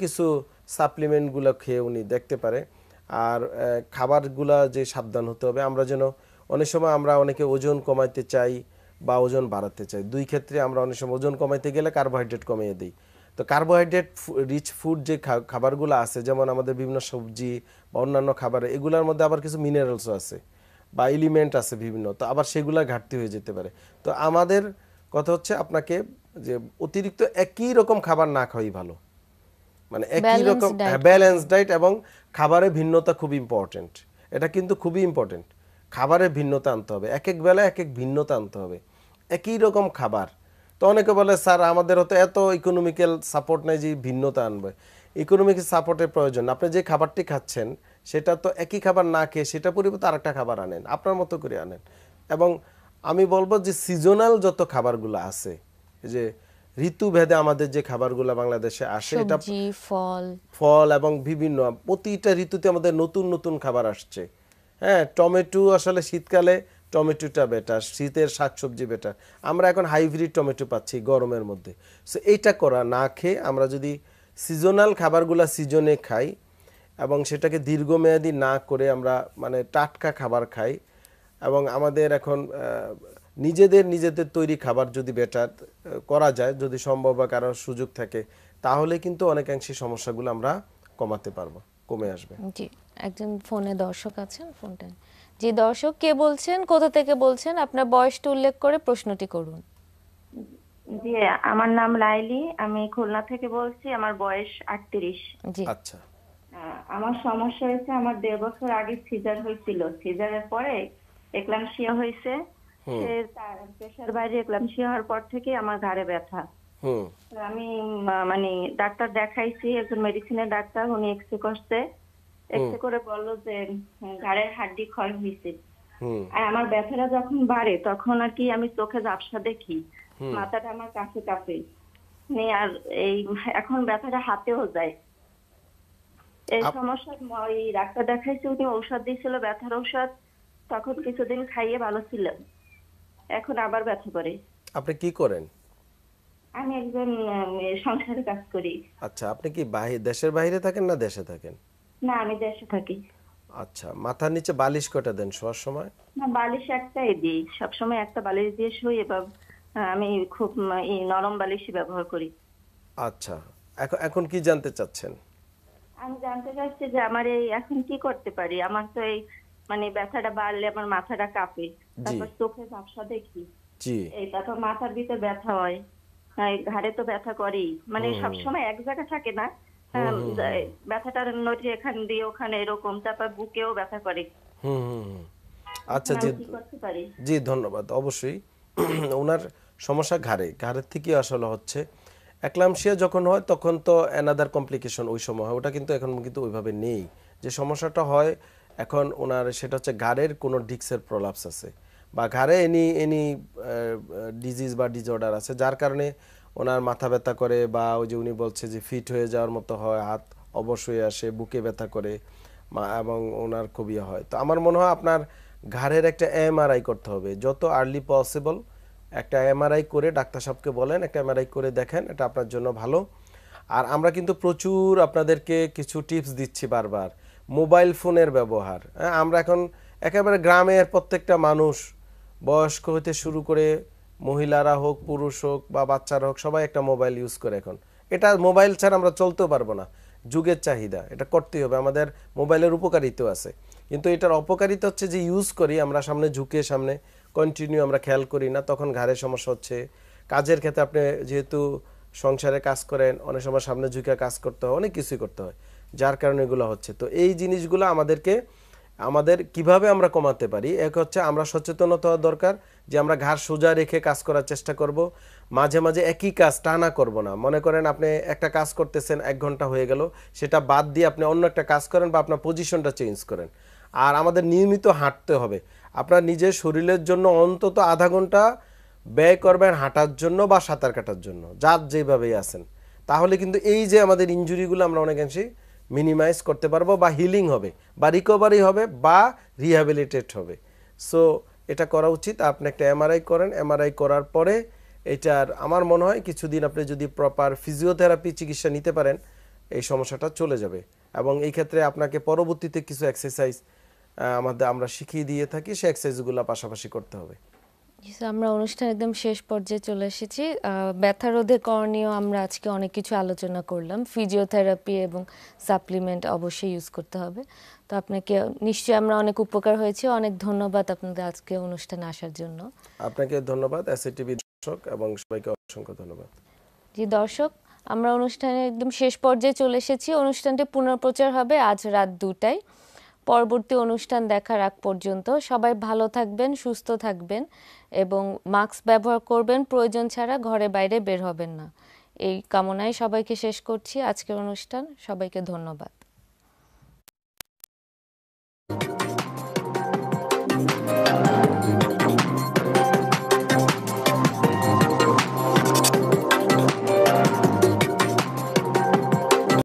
কিছু সাপ্লিমেন্টগুলো খেয়ে উনি দেখতে পারে আর খাবারগুলা যে সাবধান হতে হবে আমরা যেন অনেক সময় আমরা অনেকে ওজন কমাইতে চাই বা ওজন বাড়াতে চাই দুই ক্ষেত্রে আমরা অনেক সময় ওজন কমাইতে গেলে কার্বোহাইড্রেট কমিয়ে দিই তো কার্বোহাইড্রেট রিচ ফুড যে খাবারগুলো আছে যেমন আমাদের বিভিন্ন সবজি বা অন্যান্য খাবার এগুলোর মধ্যে আবার কিছু মিনারেলসও আছে বা এলিমেন্ট আছে বিভিন্ন তো আবার সেগুলো ঘাটতি হয়ে যেতে পারে তো আমাদের কথা হচ্ছে আপনাকে যে অতিরিক্ত একই রকম খাবার না খাওয়াই ভালো মানে একই রকম ব্যালেন্স ডায়েট এবং খাবারে ভিন্নতা খুব ইম্পর্টেন্ট এটা কিন্তু খুবই ইম্পর্টেন্ট খাবারে ভিন্নতা আনতে হবে এক এক বেলা এক এক ভিন্নতা আনতে হবে একই রকম খাবার তো অনেকে বলে স্যার আমাদের হতে এত ইকোনমিক্যাল সাপোর্ট নেই যে ভিন্নতা আনবে ইকোনমিক সাপোর্টের প্রয়োজন আপনি যে খাবারটি খাচ্ছেন সেটা তো একই খাবার না খেয়ে সেটা পরিবর্তে আরেকটা খাবার আনেন আপনার মতো করে আনেন এবং আমি বলবো যে সিজনাল যত খাবারগুলো আছে যে ঋতুভেদে আমাদের যে খাবারগুলো বাংলাদেশে আসে এটা ফল ফল এবং বিভিন্ন প্রতিটা ঋতুতে আমাদের নতুন নতুন খাবার আসছে হ্যাঁ টমেটো আসলে শীতকালে টমেটোটা বেটার শীতের শাকসবজি বেটার আমরা এখন হাইব্রিড টমেটো পাচ্ছি গরমের মধ্যে সো এইটা করা না খেয়ে আমরা যদি সিজনাল খাবারগুলো সিজনে খাই এবং সেটাকে দীর্ঘমেয়াদী না করে আমরা মানে টাটকা খাবার খাই এবং আমাদের এখন নিজেদের নিজেদের তৈরি খাবার যদি বেটার করা যায় যদি সম্ভব বা কারোর সুযোগ থাকে তাহলে কিন্তু অনেকাংশে সমস্যাগুলো আমরা কমাতে পারবো কমে আসবে জি একজন ফোনে দর্শক আছেন ফোনটা জি দর্শক কে বলছেন কোথা থেকে বলছেন আপনার বয়সটা উল্লেখ করে প্রশ্নটি করুন জি আমার নাম লাইলি আমি খুলনা থেকে বলছি আমার বয়স আটত্রিশ জি আচ্ছা আমার সমস্যা হয়েছে আমার দেড় বছর আগে সিজার হয়েছিল সিজারের পরে এক্লামশিয়া হয়েছে পেশার বাইরে এক্লামসি হওয়ার পর থেকে আমার ঘাড়ে ব্যথা আমি মানে ডাক্তার দেখাইছি একজন মেডিসিনের ডাক্তার উনি এক্সরে করছে এক্সরে করে বললো যে ঘাড়ের হাড্ডি ক্ষয় হয়েছে আর আমার ব্যথাটা যখন বাড়ে তখন আর কি আমি চোখে ঝাপসা দেখি মাথাটা আমার কাছে কাছে নেই মানে আর এই এখন ব্যথাটা হাতেও যায় এই সমস্যা ওই ডাক্তার দেখাইছে উনি ঔষধ দিয়েছিল ব্যথার ঔষধ তখন কিছুদিন খাইয়ে ভালো ছিলাম এখন আবার ব্যথা করে আপনি কি করেন আমি একজন সংসারে কাজ করি আচ্ছা আপনি কি দেশের বাইরে থাকেন না দেশে থাকেন না আমি দেশে থাকি আচ্ছা মাথার নিচে বালিশ কটা দেন শোয়ার সময় না বালিশ একটাই দিই সব সময় একটা বালিশ দিয়ে শুই এবং আমি খুব নরম বালিশই ব্যবহার করি আচ্ছা এখন এখন কি জানতে চাচ্ছেন আমি জানতে চাচ্ছি যে আমার এই এখন কি করতে পারি আমার তো এই মানে ব্যথাটা বাড়লে আমার মাথাটা কাঁপে তারপর চোখে ঝাপসা দেখি জি এই তারপর মাথার ভিতরে ব্যথা হয় ঘাড়ে তো ব্যথা করেই মানে এক জায়গা থাকে না হ্যাঁ, নটি এখান দিয়ে ওখানে এরকম তারপর বুকেও ব্যথা করে আচ্ছা জি জি ধন্যবাদ অবশ্যই ওনার সমস্যা ঘাড়ে ঘাড়ের থেকে আসলে হচ্ছে অ্যাক্লামশিয়া যখন হয় তখন তো অ্যানাদার কমপ্লিকেশন ওই সময় হয় ওটা কিন্তু এখন কিন্তু ওইভাবে নেই যে সমস্যাটা হয় এখন ওনার সেটা হচ্ছে ঘাড়ের কোনো ডিক্সের প্রলাপস আছে বা ঘাড়ে এনি এনি ডিজিজ বা ডিজঅর্ডার আছে যার কারণে ওনার মাথা ব্যথা করে বা ওই যে উনি বলছে যে ফিট হয়ে যাওয়ার মতো হয় হাত অবশ হয়ে আসে বুকে ব্যথা করে এবং ওনার খুবই ইয়ে হয় তো আমার মনে হয় আপনার ঘাড়ের একটা এমআরআই করতে হবে যত আর্লি পসিবল একটা এমআরআই করে ডাক্তার সাহেবকে বলেন একটা এমআরআই করে দেখেন এটা আপনার জন্য ভালো আর আমরা কিন্তু প্রচুর আপনাদেরকে কিছু টিপস দিচ্ছি বারবার মোবাইল ফোনের ব্যবহার হ্যাঁ? আমরা এখন একেবারে গ্রামের প্রত্যেকটা মানুষ বয়স্ক হতে শুরু করে মহিলারা হোক পুরুষ হোক বা বাচ্চারা হোক সবাই একটা মোবাইল ইউজ করে এখন এটা মোবাইল ছাড়া আমরা চলতেও পারবো না যুগের চাহিদা এটা করতেই হবে আমাদের মোবাইলের উপকারিতাও আছে কিন্তু এটার অপকারিতা হচ্ছে যে ইউজ করি আমরা সামনে ঝুঁকে সামনে কন্টিনিউ আমরা খেয়াল করি না তখন ঘাড়ে সমস্যা হচ্ছে কাজের ক্ষেত্রে আপনি যেহেতু সংসারে কাজ করেন অনেক সময় সামনে ঝুঁকে কাজ করতে হয় অনেক কিছুই করতে হয় যার কারণে এগুলো হচ্ছে তো এই জিনিসগুলো আমাদেরকে আমাদের কিভাবে আমরা কমাতে পারি এক হচ্ছে আমরা সচেতনতা হওয়া দরকার যে আমরা ঘাড় সোজা রেখে কাজ করার চেষ্টা করব মাঝে মাঝে একই কাজ টানা করব না মনে করেন আপনি একটা কাজ করতেছেন এক ঘন্টা হয়ে গেল সেটা বাদ দিয়ে আপনি অন্য একটা কাজ করেন বা আপনার পজিশনটা চেঞ্জ করেন আর আমাদের নিয়মিত হাঁটতে হবে আপনার নিজের শরীরের জন্য অন্তত আধা ঘন্টা ব্যয় করবেন হাঁটার জন্য বা সাঁতার কাটার জন্য যার যেভাবেই আসেন তাহলে কিন্তু এই যে আমাদের ইঞ্জুরিগুলো আমরা অনেকাংশেই মিনিমাইজ করতে পারবো বা হিলিং হবে বা রিকভারি হবে বা রিহ্যাবিলিটেট হবে সো এটা করা উচিত আপনি একটা এমআরআই করেন এমআরআই করার পরে এটার আমার মনে হয় কিছুদিন আপনি যদি প্রপার ফিজিওথেরাপি চিকিৎসা নিতে পারেন এই সমস্যাটা চলে যাবে এবং এই ক্ষেত্রে আপনাকে পরবর্তীতে কিছু এক্সারসাইজ আমাদের আমরা শিখিয়ে দিয়ে থাকি সেই এক্সারসাইজগুলো পাশাপাশি করতে হবে আমরা অনুষ্ঠান একদম শেষ পর্যায়ে চলে এসেছি ব্যথা রোধে করণীয় আমরা আজকে অনেক কিছু আলোচনা করলাম ফিজিওথেরাপি এবং সাপ্লিমেন্ট অবশ্যই ইউজ করতে হবে তো আপনাকে নিশ্চয়ই আমরা অনেক উপকার হয়েছে অনেক ধন্যবাদ আপনাদের আজকে অনুষ্ঠানে আসার জন্য আপনাকে ধন্যবাদ এসএটিভি দর্শক এবং সবাইকে অসংখ্য ধন্যবাদ জি দর্শক আমরা অনুষ্ঠানে একদম শেষ পর্যায়ে চলে এসেছি অনুষ্ঠানটি পুনঃপ্রচার হবে আজ রাত দুটায় পরবর্তী অনুষ্ঠান দেখার আগ পর্যন্ত সবাই ভালো থাকবেন সুস্থ থাকবেন এবং মাস্ক ব্যবহার করবেন প্রয়োজন ছাড়া ঘরে বাইরে বের হবেন না এই কামনায় সবাইকে শেষ করছি আজকের অনুষ্ঠান সবাইকে ধন্যবাদ